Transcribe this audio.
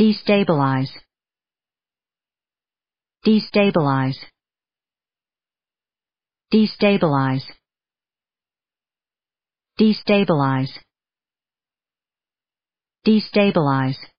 destabilize destabilize destabilize destabilize destabilize